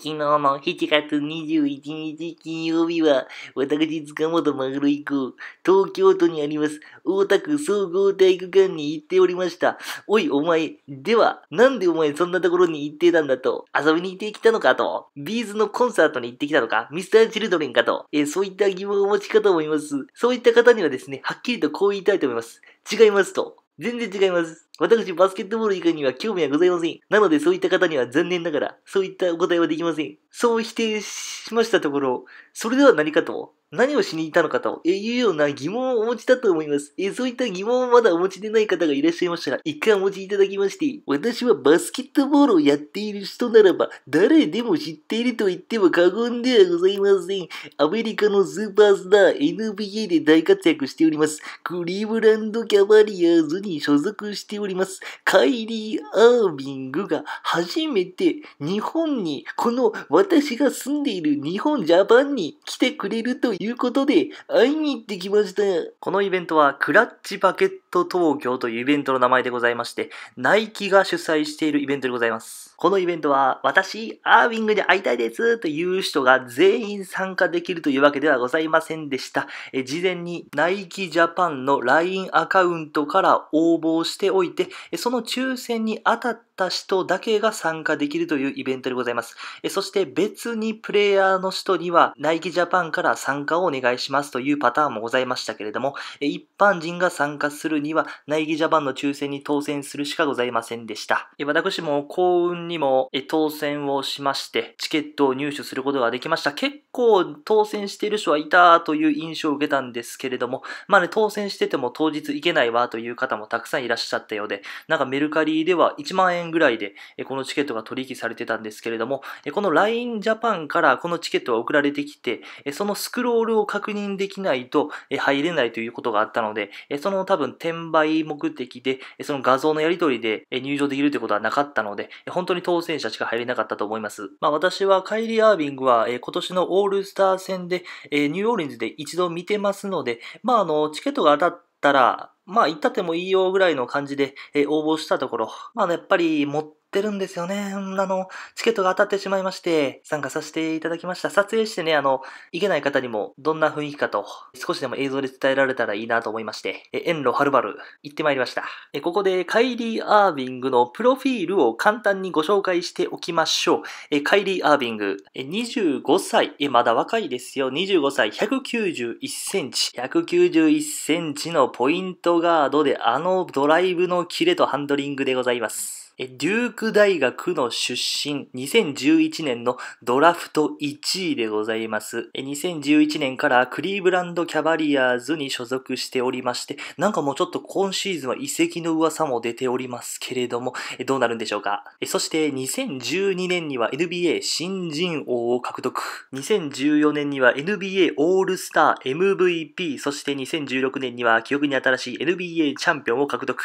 昨日の7月21日金曜日は、私塚本マグロ以降、東京都にあります、大田区総合体育館に行っておりました。おい、お前、では、なんでお前そんなところに行ってたんだと、遊びに行ってきたのかと、ビーズのコンサートに行ってきたのか、ミスターチルドレンかと、えそういった疑問をお持ちかと思います。そういった方にはですね、はっきりとこう言いたいと思います。違いますと。全然違います。私、バスケットボール以外には興味はございません。なので、そういった方には残念ながら、そういったお答えはできません。そう否定しましたところ、それでは何かと、何をしに行ったのかというような疑問をお持ちだと思います。えそういった疑問をまだお持ちでない方がいらっしゃいましたら、一回お持ちいただきまして、私はバスケットボールをやっている人ならば、誰でも知っていると言っても過言ではございません。アメリカのスーパースター、NBA で大活躍しております。クリーブランドキャバリアーズに所属しております。カイリー・アービングが初めて日本に、この私が住んでいる日本ジャパンに来てくれるといいうことで、会いに行ってきました。このイベントは、クラッチバケット。ト東京というイベントの名前でございまして、ナイキが主催しているイベントでございます。このイベントは、私、アーウィングで会いたいですという人が全員参加できるというわけではございませんでした。え事前にナイキジャパンの LINE アカウントから応募しておいて、その抽選に当たった人だけが参加できるというイベントでございます。えそして別にプレイヤーの人には、ナイキジャパンから参加をお願いしますというパターンもございましたけれども、一般人が参加するには、ナイギジャパンの抽選に当選するしかございませんでした。私も幸運にも当選をしまして、チケットを入手することができました。結構当選している人はいたという印象を受けたんですけれども、まあね、当選してても当日行けないわという方もたくさんいらっしゃったようで、なんかメルカリでは1万円ぐらいでこのチケットが取引されてたんですけれども、この LINE Japan からこのチケットが送られてきて、そのスクロールを確認できないと入れないということがあったので、その多分転売目的で、その画像のやり取りで入場できるということはなかったので、本当に当選者しか入れなかったと思います。まあ私はカイリー・アービングは今年のオールスター戦でニューオーリンズで一度見てますので、まああの、チケットが当たったら、まあ行ったってもいいよぐらいの感じで、え応募したところ、まあやっぱり持ってるんですよね。あの、チケットが当たってしまいまして、参加させていただきました。撮影してね、あの、行けない方にもどんな雰囲気かと、少しでも映像で伝えられたらいいなと思いまして、え遠路はるばる行ってまいりました。えここでカイリー・アービングのプロフィールを簡単にご紹介しておきましょう。えカイリー・アービング、え25歳、えまだ若いですよ。25歳、191センチ。191センチのポイントガードであのドライブのキレとハンドリングでございます。デューク大学の出身、2011年のドラフト1位でございます。2011年からクリーブランドキャバリアーズに所属しておりまして、なんかもうちょっと今シーズンは遺跡の噂も出ておりますけれども、どうなるんでしょうか。そして2012年には NBA 新人王を獲得。2014年には NBA オールスター MVP、そして2016年には記憶に新しい NBA チャンピオンを獲得。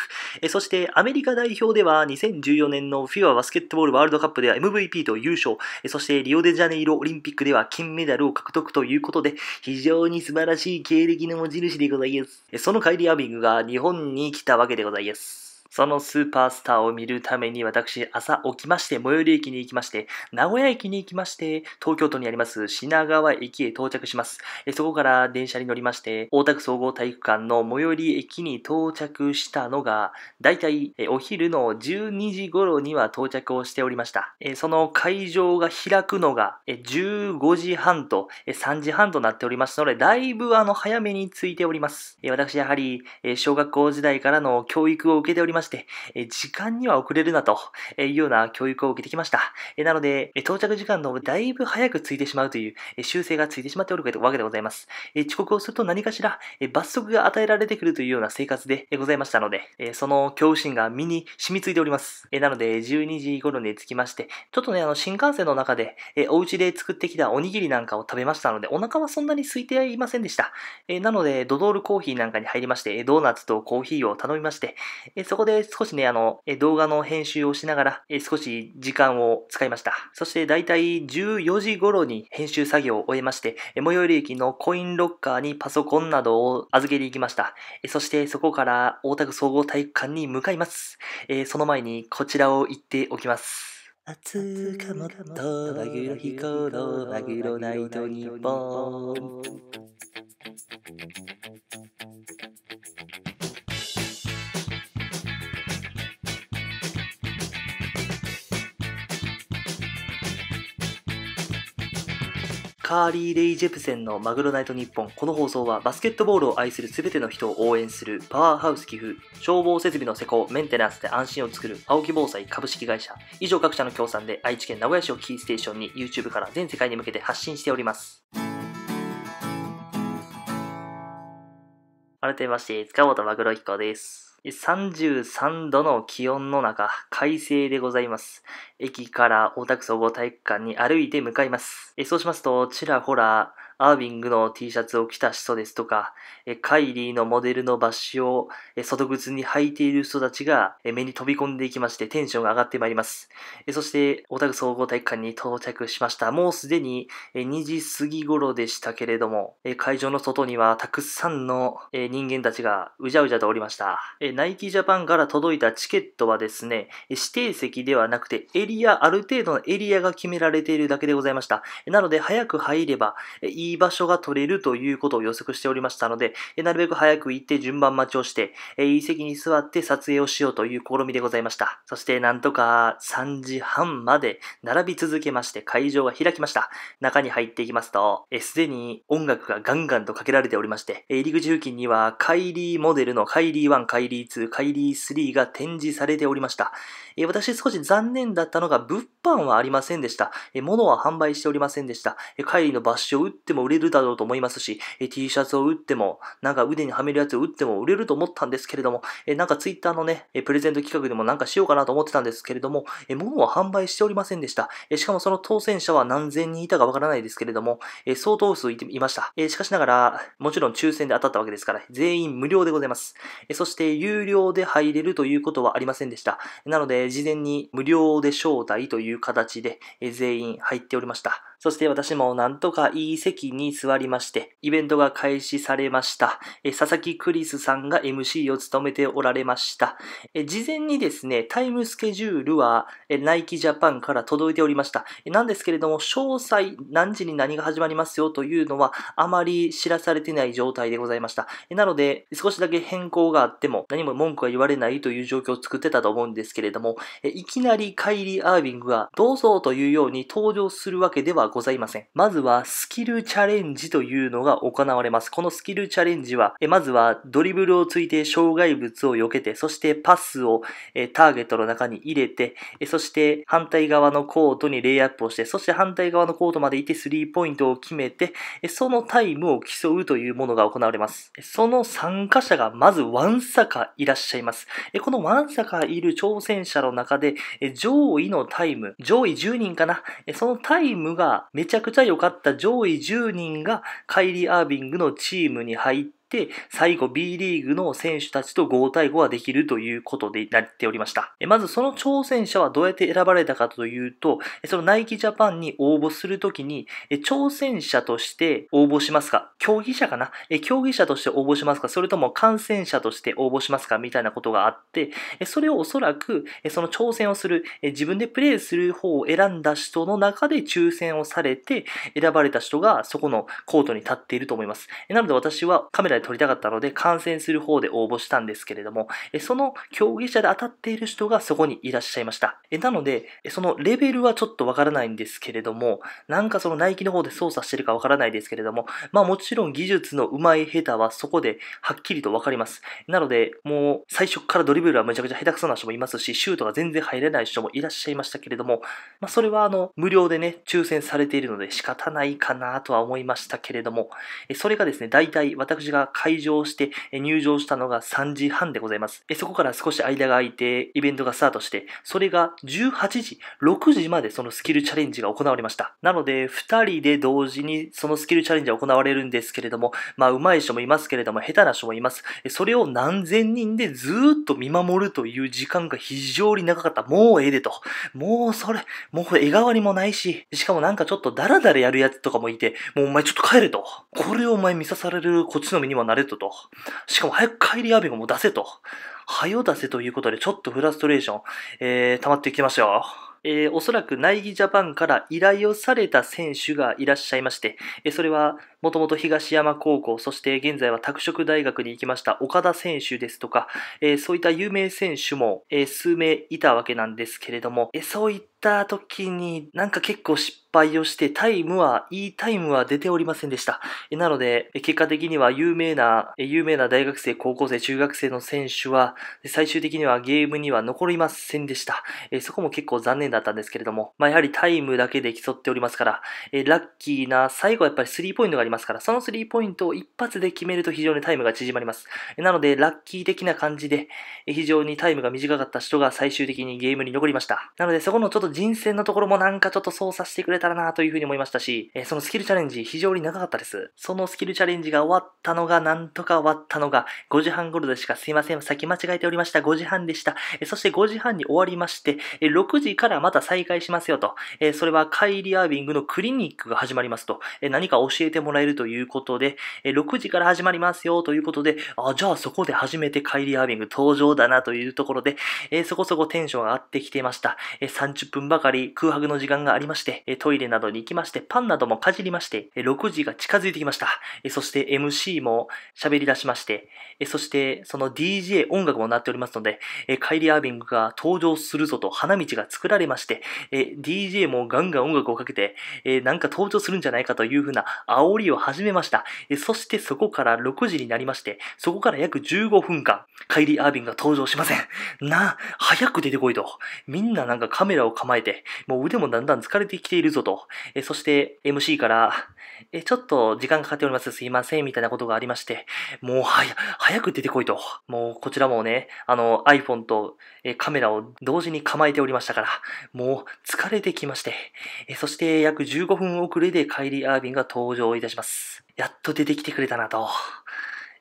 そしてアメリカ代表では2 0 1 2014年の f i f a バスケットボールワールドカップでは MVP と優勝、そしてリオデジャネイロオリンピックでは金メダルを獲得ということで、非常に素晴らしい経歴の持ち主でございます。その帰りアビングが日本に来たわけでございます。そのスーパースターを見るために私、朝起きまして、最寄り駅に行きまして、名古屋駅に行きまして、東京都にあります品川駅へ到着します。そこから電車に乗りまして、大田区総合体育館の最寄り駅に到着したのが、だいたいお昼の12時頃には到着をしておりました。その会場が開くのが15時半と3時半となっておりますので、だいぶあの早めに着いております。私、やはり小学校時代からの教育を受けておりまして、時間には遅れるなというような教育を受けてきました。なので、到着時間のだいぶ早く着いてしまうという修正がついてしまっておるわけでございます。遅刻をすると何かしら罰則が与えられてくるというような生活でございましたので、その恐怖心が身に染みついております。なので、12時頃に着きまして、ちょっとね、あの、新幹線の中で、お家で作ってきたおにぎりなんかを食べましたので、お腹はそんなに空いていませんでした。なので、ドドールコーヒーなんかに入りまして、ドーナツとコーヒーを頼みまして、そこでで少しね、あの、動画の編集をしながら、少し時間を使いました。そして大体14時頃に編集作業を終えまして、最寄り駅のコインロッカーにパソコンなどを預けに行きました。そしてそこから大田区総合体育館に向かいます。その前にこちらを言っておきます。暑かもっとマグロ飛行ロマグロナイト日本カーリー・レイ・ジェプセンのマグロナイト日本。この放送はバスケットボールを愛する全ての人を応援するパワーハウス寄付、消防設備の施工、メンテナンスで安心を作る青木防災株式会社。以上各社の協賛で愛知県名古屋市をキーステーションに YouTube から全世界に向けて発信しております。改めまして、塚本マグロ彦です。33度の気温の中、快晴でございます。駅から大田区総合体育館に歩いて向かいます。そうしますと、ちらほらアービングの T シャツを着た人ですとか、カイリーのモデルのバッシュを外靴に履いている人たちが目に飛び込んでいきましてテンションが上がってまいります。そして、オタク総合体育館に到着しました。もうすでに2時過ぎ頃でしたけれども、会場の外にはたくさんの人間たちがうじゃうじゃとおりました。ナイキジャパンから届いたチケットはですね、指定席ではなくてエリア、ある程度のエリアが決められているだけでございました。なので、早く入ればいいい場所が取れるということを予測しておりましたので、えなるべく早く行って順番待ちをして、えいい席に座って撮影をしようという試みでございました。そしてなんとか3時半まで並び続けまして会場が開きました。中に入っていきますと、すでに音楽がガンガンとかけられておりまして、え入り口付近にはカイリーモデルのカイリー1、カイリー2、カイリー3が展示されておりました。え私少し残念だったのが物販はありませんでした。え物は販売しておりませんでした。えカイリーのバッシュを打ってても売れるだろうと思いますし、え T シャツを売っても、なんか腕にはめるやつを売っても売れると思ったんですけれども、えなんか Twitter のね、えプレゼント企画でもなんかしようかなと思ってたんですけれども、え物は販売しておりませんでした。えしかもその当選者は何千人いたかわからないですけれども、え相当数いていました、えしかしながら、もちろん抽選で当たったわけですから、全員無料でございます。えそして、有料で入れるということはありませんでした。なので、事前に無料で招待という形で、え全員入っておりました。そして私もなんとかいい席に座りまして、イベントが開始されました。え佐々木クリスさんが MC を務めておられました。え事前にですね、タイムスケジュールはえナイキジャパンから届いておりました。なんですけれども、詳細何時に何が始まりますよというのはあまり知らされてない状態でございました。なので、少しだけ変更があっても何も文句は言われないという状況を作ってたと思うんですけれども、いきなりカイリー・アービングがどうぞというように登場するわけではございません。まずはスキルチャレンジというのが行われます。このスキルチャレンジは、えまずはドリブルをついて障害物を避けて、そしてパスをえターゲットの中に入れて、えそして反対側のコートにレイアップをして、そして反対側のコートまで行ってスリーポイントを決めて、えそのタイムを競うというものが行われます。その参加者がまずワンサカいらっしゃいます。えこのワンサカいる挑戦者の中で、え上位のタイム、上位10人かな、えそのタイムがめちゃくちゃ良かった上位10人がカイリー・アービングのチームに入って、最後 B リーグの選手たちと5対5ができるということでなっておりました。まずその挑戦者はどうやって選ばれたかというと、そのナイキジャパンに応募するときに、挑戦者として応募しますか競技者かな競技者として応募しますかそれとも感染者として応募しますかみたいなことがあって、それをおそらく、その挑戦をする、自分でプレイする方を選んだ人の中で抽選をされて、選ばれた人がそこのコートに立っていると思います。なので私はカメラ取りたかったので、観戦する方で応募したんですけれども、その競技者で当たっている人がそこにいらっしゃいました。なので、そのレベルはちょっとわからないんですけれども、なんかそのナイキの方で操作してるかわからないですけれども、まあもちろん技術の上手い下手はそこではっきりとわかります。なので、もう最初からドリブルはめちゃくちゃ下手くそな人もいますし、シュートが全然入れない人もいらっしゃいましたけれども、まあそれはあの、無料でね、抽選されているので仕方ないかなとは思いましたけれども、それがですね、大体私が開場して、入場したのが3時半でございます。そこから少し間が空いて、イベントがスタートして、それが18時、6時までそのスキルチャレンジが行われました。なので、2人で同時にそのスキルチャレンジは行われるんですけれども、まあ、上手い人もいますけれども、下手な人もいます。それを何千人でずっと見守るという時間が非常に長かった。もうええでと。もうそれ、もう絵代わりもないし、しかもなんかちょっとダラダラやるやつとかもいて、もうお前ちょっと帰れと。これをお前見さされるこっちの身ににはなれとと。しかも早く帰り雨アビも出せと。早よ出せということで、ちょっとフラストレーション、えー、溜まってきましたよ。えー、おそらく内義ジャパンから依頼をされた選手がいらっしゃいまして、えそれはもともと東山高校、そして現在は拓殖大学に行きました岡田選手ですとか、えー、そういった有名選手も、えー、数名いたわけなんですけれども、えそういっった時になんか結構失敗をしてタイムは、いいタイムは出ておりませんでした。なので、結果的には有名な、有名な大学生、高校生、中学生の選手は、最終的にはゲームには残りませんでした。そこも結構残念だったんですけれども、まあ、やはりタイムだけで競っておりますから、ラッキーな、最後はやっぱりスリーポイントがありますから、そのスリーポイントを一発で決めると非常にタイムが縮まります。なので、ラッキー的な感じで、非常にタイムが短かった人が最終的にゲームに残りました。なので、そこのちょっと人選のところもなんかちょっと操作してくれたらなというふうに思いましたし、えー、そのスキルチャレンジ非常に長かったです。そのスキルチャレンジが終わったのが、なんとか終わったのが、5時半頃でしかすいません。先間違えておりました。5時半でした。えー、そして5時半に終わりまして、えー、6時からまた再開しますよと。えー、それはカイリー・アービングのクリニックが始まりますと。えー、何か教えてもらえるということで、えー、6時から始まりますよということで、あ、じゃあそこで初めてカイリー・アービング登場だなというところで、えー、そこそこテンションが上がってきていました。えー、30分分ばかり空白の時間がありまして、トイレなどに行きまして、パンなどもかじりまして、6時が近づいてきました。そして MC も喋り出しまして、そしてその DJ 音楽も鳴っておりますので、カイリー・アービングが登場するぞと花道が作られまして、DJ もガンガン音楽をかけて、なんか登場するんじゃないかというふうな煽りを始めました。そしてそこから6時になりまして、そこから約15分間、カイリー・アービングが登場しません。な早く出てこいと。みんななんかカメラを構え構えて、もう腕もだんだん疲れてきているぞと、えそして MC から、えちょっと時間かかっております、すいません、みたいなことがありまして、もうはや、早く出てこいと。もうこちらもね、あの iPhone と、えカメラを同時に構えておりましたから、もう疲れてきまして、えそして約15分遅れでカイリー・アービンが登場いたします。やっと出てきてくれたなと。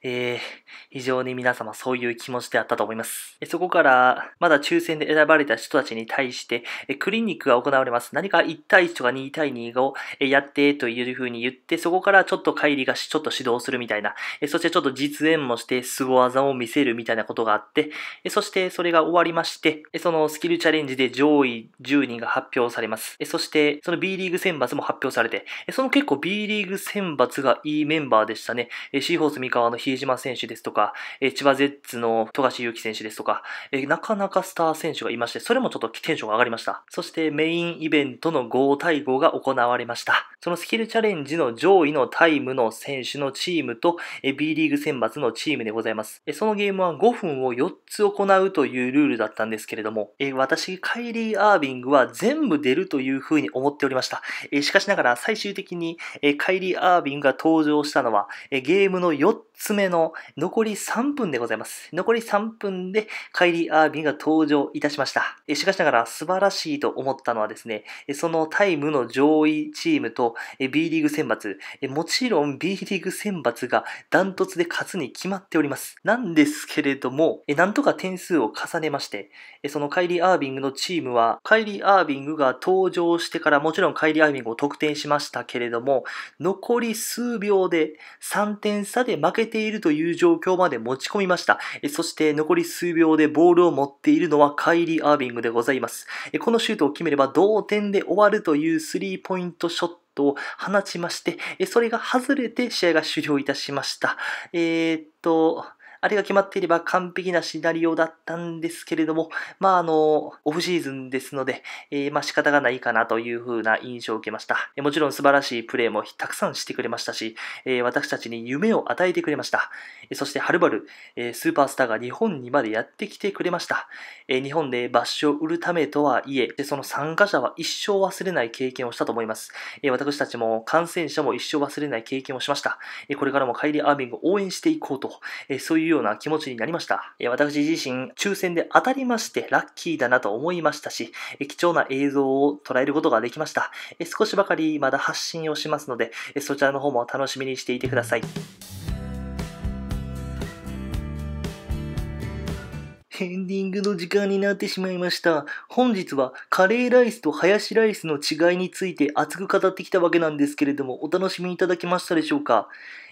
えー非常に皆様そういう気持ちであったと思います。そこから、まだ抽選で選ばれた人たちに対して、クリニックが行われます。何か1対1とか2対2をやってというふうに言って、そこからちょっと帰りがちょっと指導するみたいな、そしてちょっと実演もして凄技を見せるみたいなことがあって、そしてそれが終わりまして、そのスキルチャレンジで上位10人が発表されます。そして、その B リーグ選抜も発表されて、その結構 B リーグ選抜がいいメンバーでしたね。シーホース三河の比江島選手です。ですとか、え千葉ゼッツの富樫勇樹選手ですとか、えなかなかスター選手がいまして、それもちょっとテンションが上がりました。そしてメインイベントの5対5が行われました。そのスキルチャレンジの上位のタイムの選手のチームと、え B リーグ選抜のチームでございます。えそのゲームは5分を4つ行うというルールだったんですけれども、え私、カイリー・アービングは全部出るというふうに思っておりました。えしかしながら最終的に、えカイリー・アービングが登場したのは、えゲームの4つ目の残残り3分でございます。残り3分でカイリー・アービンが登場いたしました。しかしながら素晴らしいと思ったのはですね、そのタイムの上位チームと B リーグ選抜、もちろん B リーグ選抜がダントツで勝つに決まっております。なんですけれども、なんとか点数を重ねまして、そのカイリー・アービングのチームは、カイリー・アービングが登場してからもちろんカイリー・アービングを得点しましたけれども、残り数秒で3点差で負けているという状況まで持ち込みました。そして残り数秒でボールを持っているのはカイリー・アービングでございます。このシュートを決めれば同点で終わるというスリーポイントショットを放ちまして、それが外れて試合が終了いたしました。えー、っと、あれが決まっていれば完璧なシナリオだったんですけれども、まあ、あの、オフシーズンですので、えー、まあ、仕方がないかなというふうな印象を受けました。もちろん素晴らしいプレーもたくさんしてくれましたし、えー、私たちに夢を与えてくれました。そして、はるばる、スーパースターが日本にまでやってきてくれました。えー、日本でバッシュを売るためとはいえ、でその参加者は一生忘れない経験をしたと思います。えー、私たちも感染者も一生忘れない経験をしました。えー、これからもカイリー・アービングを応援していこうと、えー、そういうような気持ちになりました。私自身、抽選で当たりましてラッキーだなと思いましたし、貴重な映像を捉えることができました。少しばかりまだ発信をしますので、そちらの方も楽しみにしていてください。エンディングの時間になってしまいました。本日はカレーライスとハヤシライスの違いについて熱く語ってきたわけなんですけれども、お楽しみいただけましたでしょうか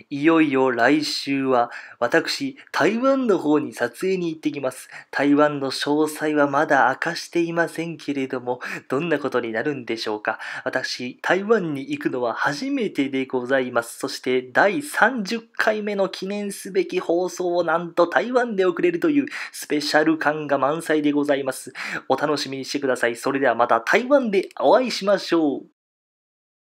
いよいよ来週は私、台湾の方に撮影に行ってきます。台湾の詳細はまだ明かしていませんけれども、どんなことになるんでしょうか私、台湾に行くのは初めてでございます。そして第30回目の記念すべき放送をなんと台湾で送れるというスペシャルシャル感が満載でございます。お楽しみにしてください。それではまた台湾でお会いしましょう。